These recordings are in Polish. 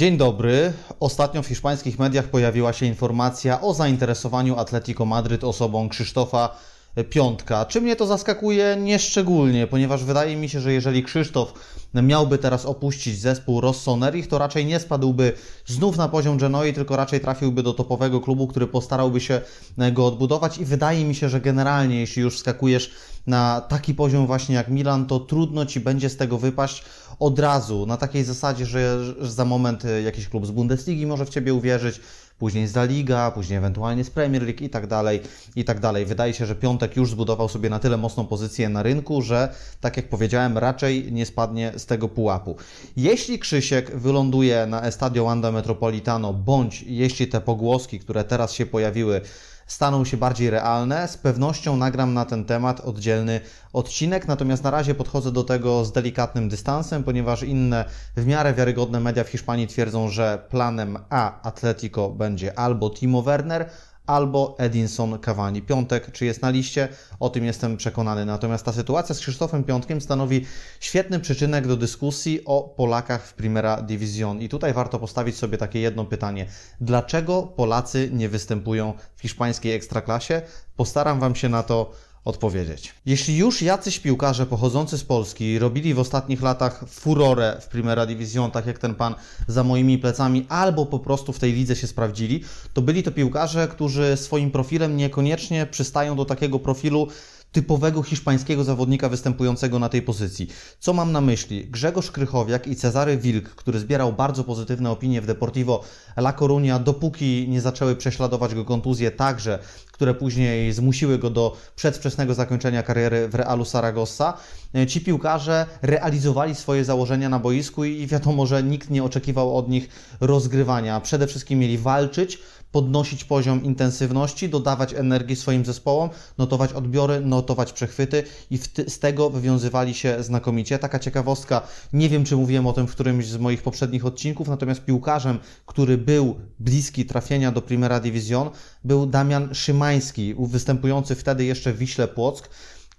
Dzień dobry. Ostatnio w hiszpańskich mediach pojawiła się informacja o zainteresowaniu Atletico Madryt osobą Krzysztofa Piątka. Czy mnie to zaskakuje? Nieszczególnie, ponieważ wydaje mi się, że jeżeli Krzysztof miałby teraz opuścić zespół Rossoneri, to raczej nie spadłby znów na poziom Genoi, tylko raczej trafiłby do topowego klubu, który postarałby się go odbudować i wydaje mi się, że generalnie jeśli już skakujesz na taki poziom właśnie jak Milan, to trudno ci będzie z tego wypaść od razu, na takiej zasadzie, że, za moment e, jakiś klub z Bundesligi może w ciebie uwierzyć, później z La Liga, później ewentualnie z Premier League i tak dalej, i tak dalej. Wydaje się, że Piątek już zbudował sobie na tyle mocną pozycję na rynku, że tak jak powiedziałem, raczej nie spadnie z tego pułapu. Jeśli Krzysiek wyląduje na Estadio Wanda Metropolitano, bądź jeśli te pogłoski, które teraz się pojawiły, staną się bardziej realne. Z pewnością nagram na ten temat oddzielny odcinek, natomiast na razie podchodzę do tego z delikatnym dystansem, ponieważ inne w miarę wiarygodne media w Hiszpanii twierdzą, że planem A Atletico będzie albo Timo Werner, albo Edinson Cavani. Piątek, czy jest na liście? O tym jestem przekonany. Natomiast ta sytuacja z Krzysztofem Piątkiem stanowi świetny przyczynek do dyskusji o Polakach w Primera Division. I tutaj warto postawić sobie takie jedno pytanie. Dlaczego Polacy nie występują w hiszpańskiej ekstraklasie? Postaram Wam się na to odpowiedzieć. Jeśli już jacyś piłkarze pochodzący z Polski robili w ostatnich latach furorę w Primera División, tak jak ten pan za moimi plecami, albo po prostu w tej lidze się sprawdzili, to byli to piłkarze, którzy swoim profilem niekoniecznie przystają do takiego profilu typowego hiszpańskiego zawodnika występującego na tej pozycji. Co mam na myśli? Grzegorz Krychowiak i Cezary Wilk, który zbierał bardzo pozytywne opinie w Deportivo La Coruña, dopóki nie zaczęły prześladować go kontuzje także, które później zmusiły go do przedwczesnego zakończenia kariery w Realu Saragossa. E, ci piłkarze realizowali swoje założenia na boisku i wiadomo, że nikt nie oczekiwał od nich rozgrywania. Przede wszystkim mieli walczyć, podnosić poziom intensywności, dodawać energii swoim zespołom, notować odbiory, notować przechwyty i z tego wywiązywali się znakomicie. Taka ciekawostka, nie wiem czy mówiłem o tym w którymś z moich poprzednich odcinków, natomiast piłkarzem, który był bliski trafienia do Primera Division był Damian Szymański, występujący wtedy jeszcze w Wiśle Płock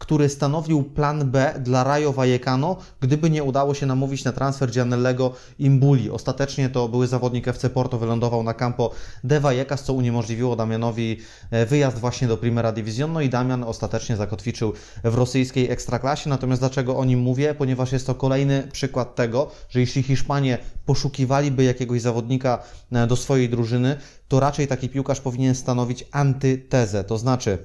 który stanowił plan B dla Rayo Vallecano, gdyby nie udało się namówić na transfer Gianellego Imbuli. Ostatecznie to były zawodnik FC Porto, wylądował na Campo de Vallecas, co uniemożliwiło Damianowi e, wyjazd właśnie do Primera Division. No i Damian ostatecznie zakotwiczył w rosyjskiej ekstraklasie. Natomiast dlaczego o nim mówię? Ponieważ jest to kolejny przykład tego, że jeśli Hiszpanie poszukiwaliby jakiegoś zawodnika e, do swojej drużyny, to raczej taki piłkarz powinien stanowić antytezę. To znaczy,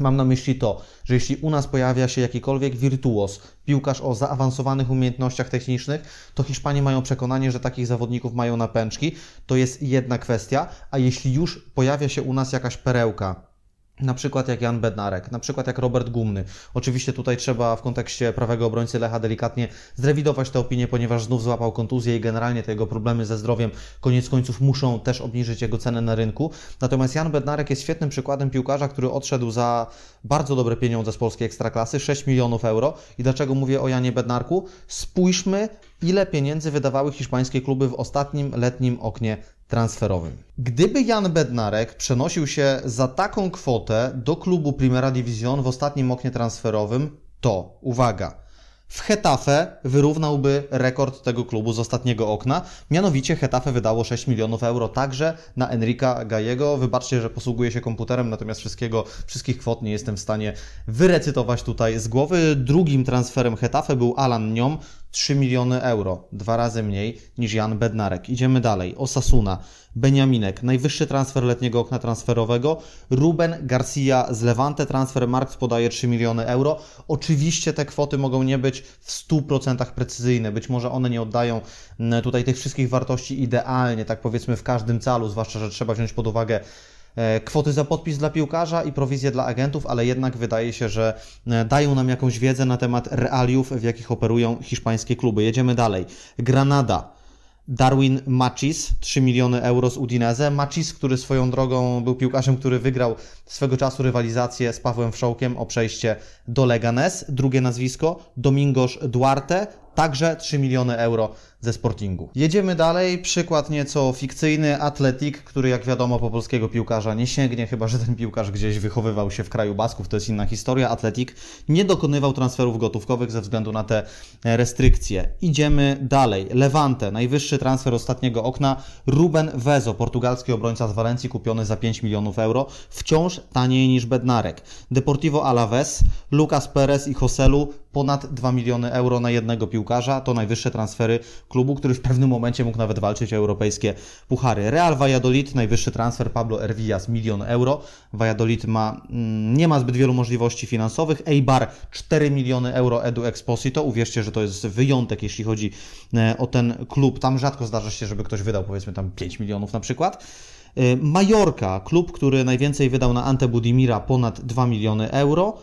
Mam na myśli to, że jeśli u nas pojawia się jakikolwiek wirtuos, piłkarz o zaawansowanych umiejętnościach technicznych, to Hiszpanie mają przekonanie, że takich zawodników mają na pęczki. To jest jedna kwestia, a jeśli już pojawia się u nas jakaś perełka, na przykład jak Jan Bednarek, na przykład jak Robert Gumny. Oczywiście tutaj trzeba w kontekście prawego obrońcy Lecha delikatnie zrewidować tę opinię, ponieważ znów złapał kontuzję i generalnie te jego problemy ze zdrowiem koniec końców muszą też obniżyć jego cenę na rynku. Natomiast Jan Bednarek jest świetnym przykładem piłkarza, który odszedł za bardzo dobre pieniądze z polskiej ekstraklasy, 6 milionów euro. I dlaczego mówię o Janie Bednarku? Spójrzmy ile pieniędzy wydawały hiszpańskie kluby w ostatnim letnim oknie transferowym. Gdyby Jan Bednarek przenosił się za taką kwotę do klubu Primera División w ostatnim oknie transferowym, to uwaga, w Hetafe wyrównałby rekord tego klubu z ostatniego okna. Mianowicie Hetafe wydało 6 milionów euro także na Enrika Gajego. Wybaczcie, że posługuję się komputerem, natomiast wszystkiego, wszystkich kwot nie jestem w stanie wyrecytować tutaj z głowy. Drugim transferem Hetafe był Alan Niom, 3 miliony euro, dwa razy mniej niż Jan Bednarek. Idziemy dalej. Osasuna, Beniaminek, najwyższy transfer letniego okna transferowego, Ruben Garcia z Levante, transfer Markt podaje 3 miliony euro. Oczywiście te kwoty mogą nie być w 100% precyzyjne, być może one nie oddają mm, tutaj tych wszystkich wartości idealnie, tak powiedzmy w każdym calu, zwłaszcza, że trzeba wziąć pod uwagę E, kwoty za podpis dla piłkarza i prowizje dla agentów, ale jednak wydaje się, że e, dają nam jakąś wiedzę na temat realiów, w jakich operują hiszpańskie kluby. Jedziemy dalej. Granada. Darwin Machis, 3 miliony euro z Udinese. Machis, który swoją drogą był piłkarzem, który wygrał swego czasu rywalizację z Pawłem Wszołkiem o przejście do Leganes. Drugie nazwisko, Domingos Duarte, także 3 miliony euro ze Sportingu. Jedziemy dalej. Przykład nieco fikcyjny. Atletik, który jak wiadomo po polskiego piłkarza nie sięgnie, chyba że ten piłkarz gdzieś wychowywał się w kraju Basków, to jest inna historia. Atletik nie dokonywał transferów gotówkowych ze względu na te e, restrykcje. Idziemy dalej. Levante, najwyższy transfer ostatniego okna. Ruben Vezo, portugalski obrońca z Walencji, kupiony za 5 milionów euro. Wciąż taniej niż Bednarek. Deportivo Alaves, Lucas Perez i Joselu ponad 2 miliony euro na jednego piłkarza. To najwyższe transfery klubu, który w pewnym momencie mógł nawet walczyć o europejskie puchary. Real Valladolid, najwyższy transfer Pablo Ervillas, milion euro. Valladolid ma, mm, nie ma zbyt wielu możliwości finansowych. Eibar 4 miliony euro Edu Exposito. Uwierzcie, że to jest wyjątek, jeśli chodzi e, o ten klub. Tam rzadko zdarza się, żeby ktoś wydał powiedzmy tam 5 milionów na przykład. E, Majorka, klub, który najwięcej wydał na Ante Budimira, ponad 2 miliony euro.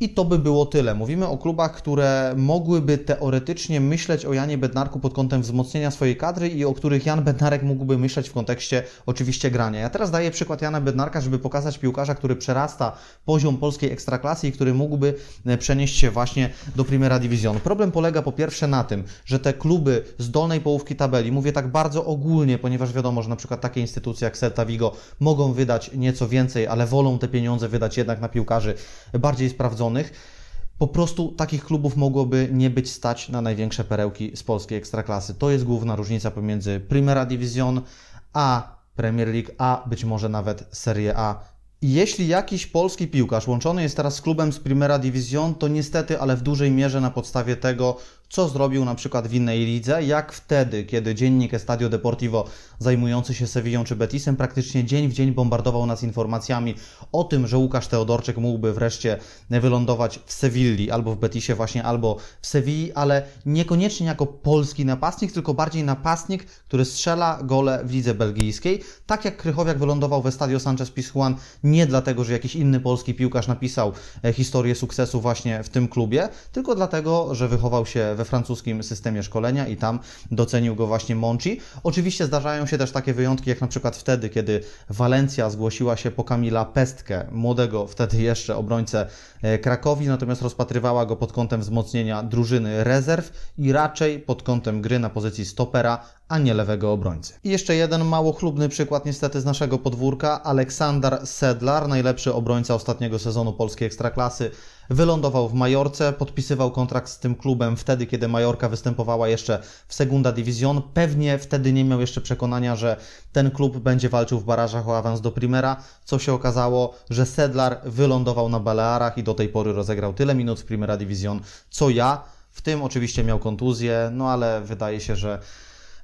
I to by było tyle. Mówimy o klubach, które mogłyby teoretycznie myśleć o Janie Bednarku pod kątem wzmocnienia swojej kadry i o których Jan Bednarek mógłby myśleć w kontekście oczywiście grania. Ja teraz daję przykład Jana Bednarka, żeby pokazać piłkarza, który przerasta poziom polskiej ekstraklasy i który mógłby e, przenieść się właśnie do Primera División. Problem polega po pierwsze na tym, że te kluby z dolnej połówki tabeli, mówię tak bardzo ogólnie, ponieważ wiadomo, że na przykład takie instytucje jak Celta Vigo mogą wydać nieco więcej, ale wolą te pieniądze wydać jednak na piłkarzy bardziej sprawdzonych po prostu takich klubów mogłoby nie być stać na największe perełki z polskiej ekstraklasy. To jest główna różnica pomiędzy Primera Division a Premier League, a być może nawet Serie A. Jeśli jakiś polski piłkarz łączony jest teraz z klubem z Primera Division, to niestety, ale w dużej mierze na podstawie tego, co zrobił na przykład w innej lidze, jak wtedy, kiedy dziennik Estadio Deportivo zajmujący się Sewillą czy Betisem praktycznie dzień w dzień bombardował nas informacjami o tym, że Łukasz Teodorczyk mógłby wreszcie wylądować w Sewilli albo w Betisie właśnie, albo w Sewilli, ale niekoniecznie jako polski napastnik, tylko bardziej napastnik, który strzela gole w lidze belgijskiej. Tak jak Krychowiak wylądował w Estadio Sanchez Pizjuan nie dlatego, że jakiś inny polski piłkarz napisał e, historię sukcesu właśnie w tym klubie, tylko dlatego, że wychował się we francuskim systemie szkolenia i tam docenił go właśnie Monchi. Oczywiście zdarzają się też takie wyjątki, jak na przykład wtedy, kiedy Walencja zgłosiła się po Kamila Pestkę, młodego wtedy jeszcze obrońcę e, Krakowi, natomiast rozpatrywała go pod kątem wzmocnienia drużyny rezerw i raczej pod kątem gry na pozycji stopera, a nie lewego obrońcy. I jeszcze jeden mało chlubny przykład niestety z naszego podwórka, Aleksander Sedlar, najlepszy obrońca ostatniego sezonu polskiej ekstraklasy, Wylądował w Majorce, podpisywał kontrakt z tym klubem wtedy, kiedy Majorka występowała jeszcze w Segunda División. Pewnie wtedy nie miał jeszcze przekonania, że ten klub będzie walczył w barażach o awans do Primera, co się okazało, że Sedlar wylądował na Balearach i do tej pory rozegrał tyle minut w Primera División, co ja. W tym oczywiście miał kontuzję, no ale wydaje się, że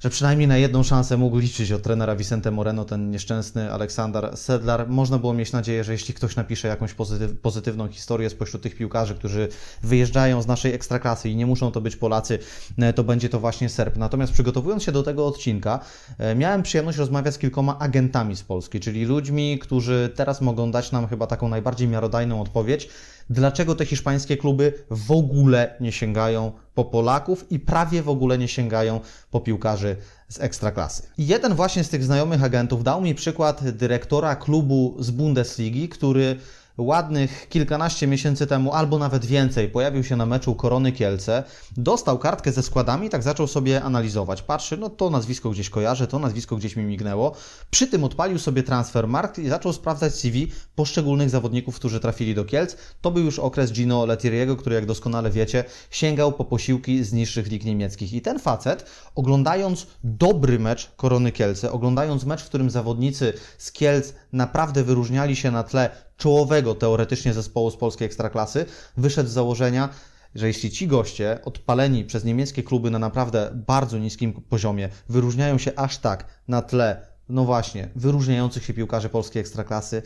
że przynajmniej na jedną szansę mógł liczyć od trenera Vicente Moreno, ten nieszczęsny Aleksander Sedlar. Można było mieć nadzieję, że jeśli ktoś napisze jakąś pozytyw, pozytywną historię spośród tych piłkarzy, którzy wyjeżdżają z naszej ekstraklasy i nie muszą to być Polacy, e, to będzie to właśnie Serb. Natomiast przygotowując się do tego odcinka, e, miałem przyjemność rozmawiać z kilkoma agentami z Polski, czyli ludźmi, którzy teraz mogą dać nam chyba taką najbardziej miarodajną odpowiedź dlaczego te hiszpańskie kluby w ogóle nie sięgają po Polaków i prawie w ogóle nie sięgają po piłkarzy z ekstraklasy. I jeden właśnie z tych znajomych agentów dał mi przykład dyrektora klubu z Bundesligi, który ładnych kilkanaście miesięcy temu, albo nawet więcej, pojawił się na meczu Korony Kielce, dostał kartkę ze składami, tak zaczął sobie analizować. Patrzy, no to nazwisko gdzieś kojarzę, to nazwisko gdzieś mi mignęło. Przy tym odpalił sobie transfer Transfermarkt i zaczął sprawdzać CV poszczególnych zawodników, którzy trafili do Kielc. To był już okres Gino Letiriego, który jak doskonale wiecie, sięgał po posiłki z niższych lig niemieckich. I ten facet, oglądając dobry mecz Korony Kielce, oglądając mecz, w którym zawodnicy z Kielc naprawdę wyróżniali się na tle czołowego teoretycznie zespołu z polskiej ekstraklasy, wyszedł z założenia, że jeśli ci goście odpaleni przez niemieckie kluby na naprawdę bardzo niskim poziomie wyróżniają się aż tak na tle, no właśnie, wyróżniających się piłkarzy polskiej ekstraklasy,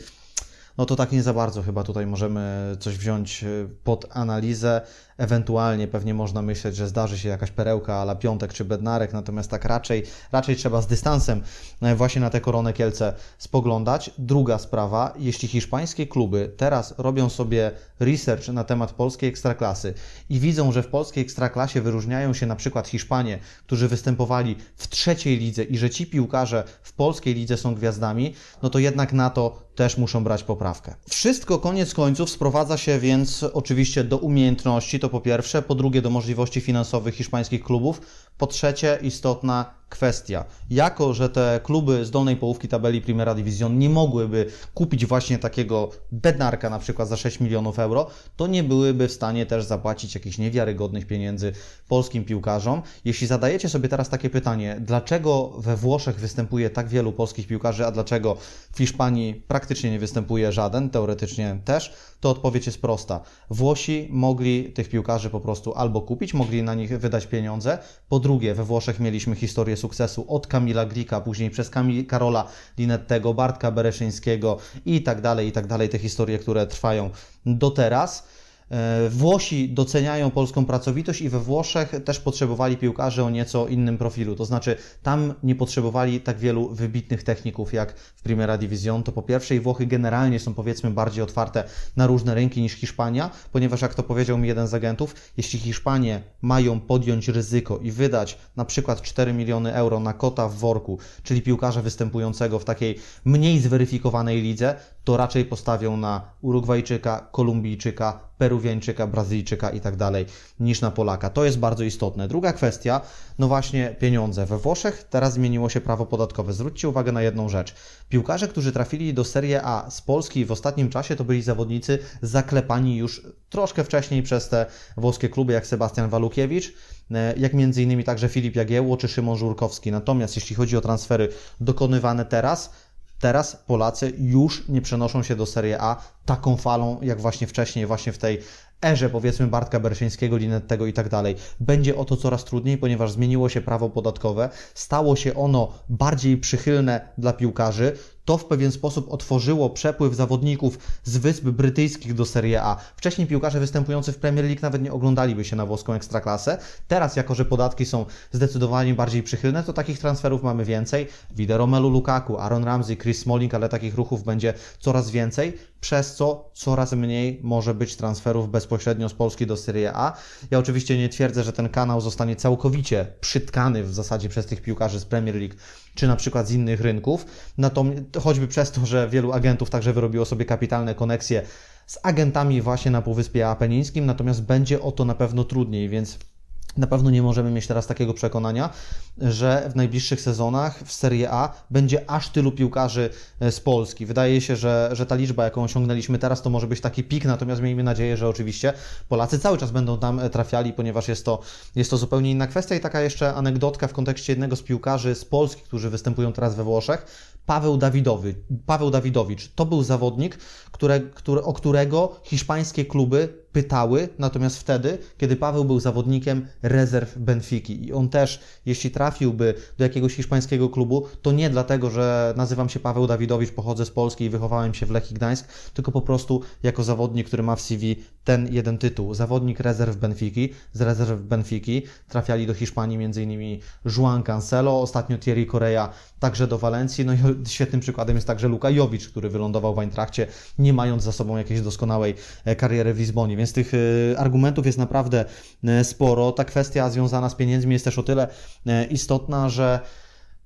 no to tak nie za bardzo chyba tutaj możemy coś wziąć y, pod analizę. Ewentualnie pewnie można myśleć, że zdarzy się jakaś perełka ala Piątek czy Bednarek, natomiast tak raczej, raczej trzeba z dystansem y, właśnie na te koronę Kielce spoglądać. Druga sprawa, jeśli hiszpańskie kluby teraz robią sobie research na temat polskiej ekstraklasy i widzą, że w polskiej ekstraklasie wyróżniają się na przykład Hiszpanie, którzy występowali w trzeciej lidze i że ci piłkarze w polskiej lidze są gwiazdami, no to jednak na to też muszą brać poprawkę. Wszystko koniec końców sprowadza się więc oczywiście do umiejętności, to po pierwsze, po drugie do możliwości finansowych hiszpańskich klubów, po trzecie istotna kwestia. Jako, że te kluby z dolnej połówki tabeli Primera Division nie mogłyby kupić właśnie takiego bednarka na przykład za 6 milionów euro, to nie byłyby w stanie też zapłacić jakichś niewiarygodnych pieniędzy polskim piłkarzom. Jeśli zadajecie sobie teraz takie pytanie, dlaczego we Włoszech występuje tak wielu polskich piłkarzy, a dlaczego w Hiszpanii praktycznie nie występuje żaden, teoretycznie też, to odpowiedź jest prosta. Włosi mogli tych piłkarzy po prostu albo kupić, mogli na nich wydać pieniądze. Po drugie, we Włoszech mieliśmy historię sukcesu od Kamila Glika, później przez Kamil, Karola Linettego, Bartka Bereszyńskiego i tak dalej, i tak dalej. Te historie, które trwają do teraz. E, Włosi doceniają polską pracowitość i we Włoszech też potrzebowali piłkarzy o nieco innym profilu. To znaczy, tam nie potrzebowali tak wielu wybitnych techników jak w Primera División. To po pierwsze, i Włochy generalnie są powiedzmy bardziej otwarte na różne rynki niż Hiszpania, ponieważ jak to powiedział mi jeden z agentów, jeśli Hiszpanie mają podjąć ryzyko i wydać na przykład 4 miliony euro na kota w worku, czyli piłkarza występującego w takiej mniej zweryfikowanej lidze, to raczej postawią na Urugwajczyka, Kolumbijczyka, Peruwiańczyka, Brazylijczyka i tak dalej, niż na Polaka. To jest bardzo istotne. Druga kwestia, no właśnie pieniądze. We Włoszech teraz zmieniło się prawo podatkowe. Zwróćcie uwagę na jedną rzecz. Piłkarze, którzy trafili do Serie A z Polski w ostatnim czasie, to byli zawodnicy zaklepani już troszkę wcześniej przez te włoskie kluby, jak Sebastian Walukiewicz, e, jak między innymi także Filip Jagiełło czy Szymon Żurkowski. Natomiast jeśli chodzi o transfery dokonywane teraz, Teraz Polacy już nie przenoszą się do Serie A taką falą, jak właśnie wcześniej, właśnie w tej erze powiedzmy Bartka Berszyńskiego, Linettego i tak dalej. Będzie o to coraz trudniej, ponieważ zmieniło się prawo podatkowe, stało się ono bardziej przychylne dla piłkarzy, to w pewien sposób otworzyło przepływ zawodników z Wysp Brytyjskich do Serie A. Wcześniej piłkarze występujący w Premier League nawet nie oglądaliby się na włoską ekstraklasę. Teraz, jako że podatki są zdecydowanie bardziej przychylne, to takich transferów mamy więcej. Widzę Romelu Lukaku, Aaron Ramsey, Chris Smalling, ale takich ruchów będzie coraz więcej, przez co coraz mniej może być transferów bezpośrednio z Polski do Serie A. Ja oczywiście nie twierdzę, że ten kanał zostanie całkowicie przytkany w zasadzie przez tych piłkarzy z Premier League czy na przykład z innych rynków. Natomiast choćby przez to, że wielu agentów także wyrobiło sobie kapitalne koneksje z agentami właśnie na Półwyspie Apenińskim, natomiast będzie o to na pewno trudniej, więc na pewno nie możemy mieć teraz takiego przekonania, że w najbliższych sezonach w Serie A będzie aż tylu piłkarzy e, z Polski. Wydaje się, że, że ta liczba, jaką osiągnęliśmy teraz, to może być taki pik, natomiast miejmy nadzieję, że oczywiście Polacy cały czas będą tam e, trafiali, ponieważ jest to, jest to zupełnie inna kwestia. I taka jeszcze anegdotka w kontekście jednego z piłkarzy z Polski, którzy występują teraz we Włoszech. Paweł, Dawidowy, Paweł Dawidowicz to był zawodnik, które, o którego hiszpańskie kluby pytały, natomiast wtedy, kiedy Paweł był zawodnikiem rezerw Benfiki i on też, jeśli trafiłby do jakiegoś hiszpańskiego klubu, to nie dlatego, że nazywam się Paweł Dawidowicz, pochodzę z Polski i wychowałem się w Lechii Gdańsk, tylko po prostu jako zawodnik, który ma w CV ten jeden tytuł. Zawodnik rezerw Benfiki, z rezerw Benfiki trafiali do Hiszpanii m.in. Juan Cancelo, ostatnio Thierry Correa, także do Walencji, no i świetnym przykładem jest także Luka Jowicz, który wylądował w Eintrachcie, nie mając za sobą jakiejś doskonałej e, kariery w Lizbonie, więc więc tych e, argumentów jest naprawdę e, sporo. Ta kwestia związana z pieniędzmi jest też o tyle e, istotna, że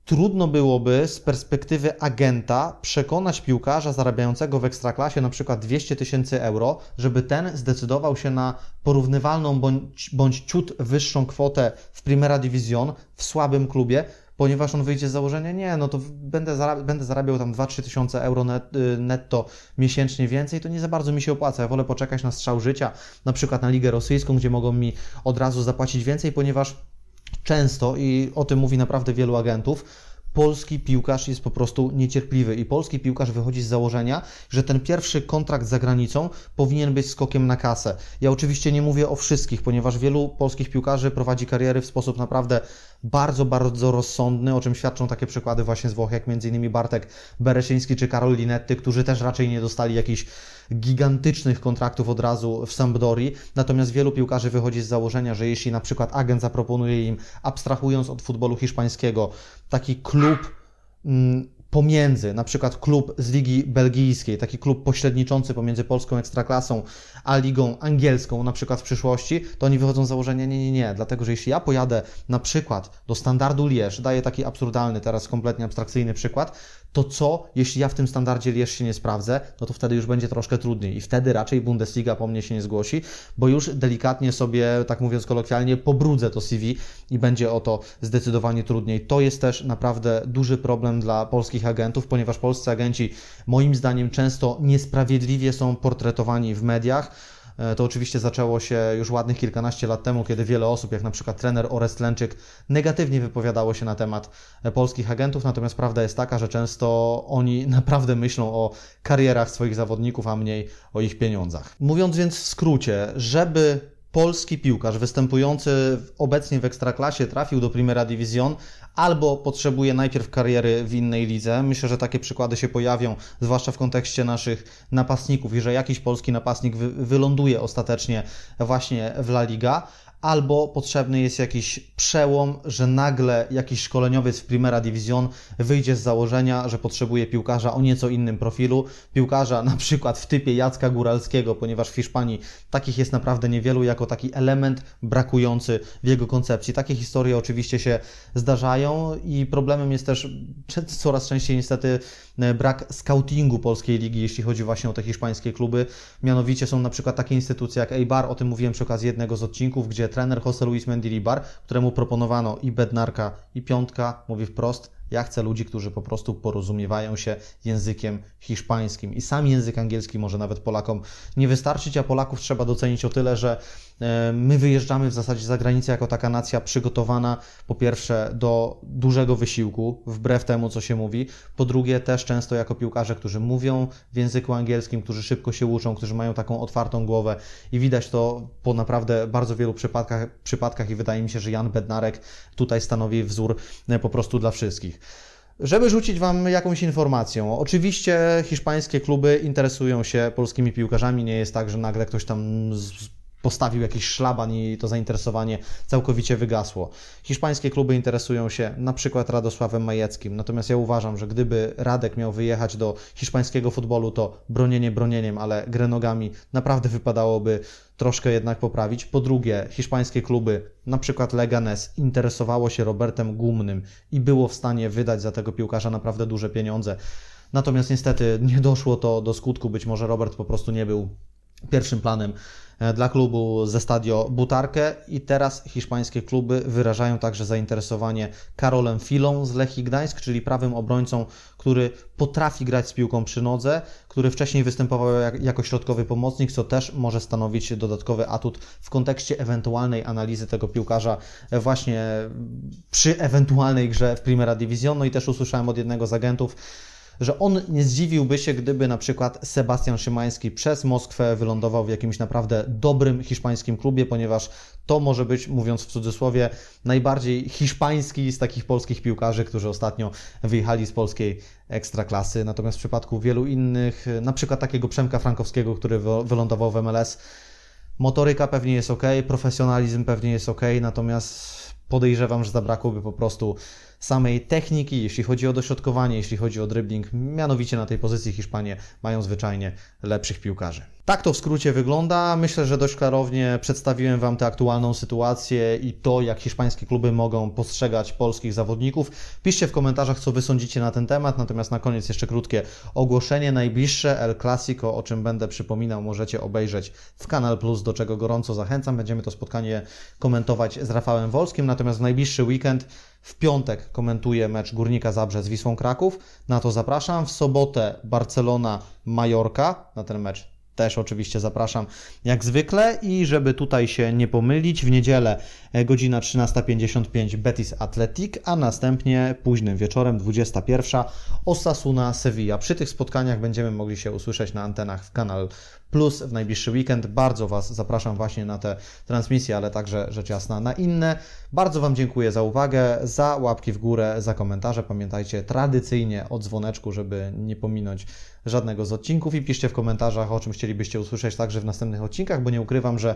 trudno byłoby z perspektywy agenta przekonać piłkarza zarabiającego w ekstraklasie na przykład 200 tysięcy euro, żeby ten zdecydował się na porównywalną bądź, bądź ciut wyższą kwotę w Primera División w słabym klubie, ponieważ on wyjdzie z założenia, nie, no to będę, zarabiał, będę zarabiał tam 2-3 tysiące euro y, netto miesięcznie więcej, to nie za bardzo mi się opłaca. Ja wolę poczekać na strzał życia, na przykład na Ligę Rosyjską, gdzie mogą mi od razu zapłacić więcej, ponieważ często, i o tym mówi naprawdę wielu agentów, polski piłkarz jest po prostu niecierpliwy i polski piłkarz wychodzi z założenia, że ten pierwszy kontrakt za granicą powinien być skokiem na kasę. Ja oczywiście nie mówię o wszystkich, ponieważ wielu polskich piłkarzy prowadzi kariery w sposób naprawdę bardzo, bardzo rozsądny, o czym świadczą takie przykłady właśnie z Włoch, jak m.in. Bartek Bereszyński czy Karol Linetty, którzy też raczej nie dostali jakichś gigantycznych kontraktów od razu w Sampdorii. Natomiast wielu piłkarzy wychodzi z założenia, że jeśli na przykład agent zaproponuje im, abstrahując od futbolu hiszpańskiego, taki klub klub mm, pomiędzy, na przykład klub z Ligi Belgijskiej, taki klub pośredniczący pomiędzy polską ekstraklasą a ligą angielską, na przykład w przyszłości, to oni wychodzą z założenia, nie, nie, nie, dlatego że jeśli ja pojadę na przykład do standardu Lierz, daję taki absurdalny, teraz kompletnie abstrakcyjny przykład, to co, jeśli ja w tym standardzie jeszcze się nie sprawdzę, no to wtedy już będzie troszkę trudniej i wtedy raczej Bundesliga po mnie się nie zgłosi, bo już delikatnie sobie, tak mówiąc kolokwialnie, pobrudzę to CV i będzie o to zdecydowanie trudniej. To jest też naprawdę duży problem dla polskich agentów, ponieważ polscy agenci moim zdaniem często niesprawiedliwie są portretowani w mediach E, to oczywiście zaczęło się już ładnych kilkanaście lat temu, kiedy wiele osób, jak na przykład trener Orest Lęczyk, negatywnie wypowiadało się na temat e, polskich agentów, natomiast prawda jest taka, że często oni naprawdę myślą o karierach swoich zawodników, a mniej o ich pieniądzach. Mówiąc więc w skrócie, żeby polski piłkarz występujący obecnie w Ekstraklasie trafił do Primera Division albo potrzebuje najpierw kariery w innej lidze. Myślę, że takie przykłady się pojawią, zwłaszcza w kontekście naszych napastników i że jakiś polski napastnik wyląduje ostatecznie właśnie w La Liga, albo potrzebny jest jakiś przełom, że nagle jakiś szkoleniowiec w Primera Division wyjdzie z założenia, że potrzebuje piłkarza o nieco innym profilu, piłkarza na przykład w typie Jacka Góralskiego, ponieważ w Hiszpanii takich jest naprawdę niewielu, jako taki element brakujący w jego koncepcji. Takie historie oczywiście się zdarzają i problemem jest też coraz częściej niestety E, brak scoutingu polskiej ligi, jeśli chodzi właśnie o te hiszpańskie kluby. Mianowicie są na przykład takie instytucje jak Eibar, o tym mówiłem przy okazji jednego z odcinków, gdzie trener Jose Luis Mendilibar, któremu proponowano i Bednarka, i Piątka, mówi wprost, ja chcę ludzi, którzy po prostu porozumiewają się językiem hiszpańskim. I sam język angielski może nawet Polakom nie wystarczyć, a Polaków trzeba docenić o tyle, że E, my wyjeżdżamy w zasadzie za granicę jako taka nacja przygotowana po pierwsze do dużego wysiłku, wbrew temu co się mówi, po drugie też często jako piłkarze, którzy mówią w języku angielskim, którzy szybko się uczą, którzy mają taką otwartą głowę i widać to po naprawdę bardzo wielu przypadkach, przypadkach i wydaje mi się, że Jan Bednarek tutaj stanowi wzór e, po prostu dla wszystkich. Żeby rzucić Wam jakąś informacją, oczywiście hiszpańskie kluby interesują się polskimi piłkarzami, nie jest tak, że nagle ktoś tam z postawił jakiś szlaban i to zainteresowanie całkowicie wygasło. Hiszpańskie kluby interesują się na przykład Radosławem Majeckim, natomiast ja uważam, że gdyby Radek miał wyjechać do hiszpańskiego futbolu, to bronienie bronieniem, ale grę nogami naprawdę wypadałoby troszkę jednak poprawić. Po drugie, hiszpańskie kluby, na przykład Leganes, interesowało się Robertem Gumnym i było w stanie wydać za tego piłkarza naprawdę duże pieniądze. Natomiast niestety nie doszło to do skutku, być może Robert po prostu nie był pierwszym planem e, dla klubu ze stadio Butarkę i teraz hiszpańskie kluby wyrażają także zainteresowanie Karolem Filą z Lechii Gdańsk, czyli prawym obrońcą, który potrafi grać z piłką przy nodze, który wcześniej występował jako środkowy pomocnik, co też może stanowić dodatkowy atut w kontekście ewentualnej analizy tego piłkarza e, właśnie przy ewentualnej grze w Primera Division. No i też usłyszałem od jednego z agentów, że on nie zdziwiłby się, gdyby na przykład Sebastian Szymański przez Moskwę wylądował w jakimś naprawdę dobrym hiszpańskim klubie, ponieważ to może być, mówiąc w cudzysłowie, najbardziej hiszpański z takich polskich piłkarzy, którzy ostatnio wyjechali z polskiej ekstraklasy. Natomiast w przypadku wielu innych, na przykład takiego Przemka Frankowskiego, który wylądował w MLS, motoryka pewnie jest ok, profesjonalizm pewnie jest ok, natomiast podejrzewam, że zabrakłoby po prostu samej techniki, jeśli chodzi o dośrodkowanie, jeśli chodzi o dribbling. Mianowicie na tej pozycji Hiszpanie mają zwyczajnie lepszych piłkarzy. Tak to w skrócie wygląda. Myślę, że dość klarownie przedstawiłem Wam tę aktualną sytuację i to, jak hiszpańskie kluby mogą postrzegać polskich zawodników. Piszcie w komentarzach, co Wy sądzicie na ten temat. Natomiast na koniec jeszcze krótkie ogłoszenie. Najbliższe El Clasico, o czym będę przypominał, możecie obejrzeć w Kanal Plus, do czego gorąco zachęcam. Będziemy to spotkanie komentować z Rafałem Wolskim. Natomiast w najbliższy weekend w piątek komentuję mecz Górnika Zabrze z Wisłą Kraków. Na to zapraszam. W sobotę Barcelona-Majorka. Na ten mecz też oczywiście zapraszam jak zwykle i żeby tutaj się nie pomylić, w niedzielę e, godzina 13.55 Betis Atletic, a następnie późnym wieczorem 21.00 Osasuna Sevilla. Przy tych spotkaniach będziemy mogli się usłyszeć na antenach w Kanal Plus w najbliższy weekend bardzo Was zapraszam właśnie na te transmisje, ale także rzecz jasna na inne. Bardzo Wam dziękuję za uwagę, za łapki w górę, za komentarze. Pamiętajcie tradycyjnie o dzwoneczku, żeby nie pominąć żadnego z odcinków i piszcie w komentarzach o czym chcielibyście usłyszeć także w następnych odcinkach, bo nie ukrywam, że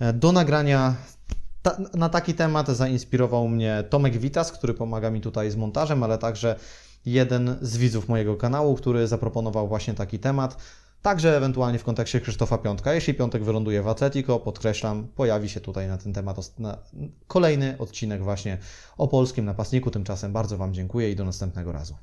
e, do nagrania ta, na taki temat zainspirował mnie Tomek Witas, który pomaga mi tutaj z montażem, ale także jeden z widzów mojego kanału, który zaproponował właśnie taki temat. Także ewentualnie w kontekście Krzysztofa Piątka. Jeśli Piątek wyląduje w Atletico, podkreślam, pojawi się tutaj na ten temat kolejny odcinek właśnie o polskim napastniku. Tymczasem bardzo Wam dziękuję i do następnego razu.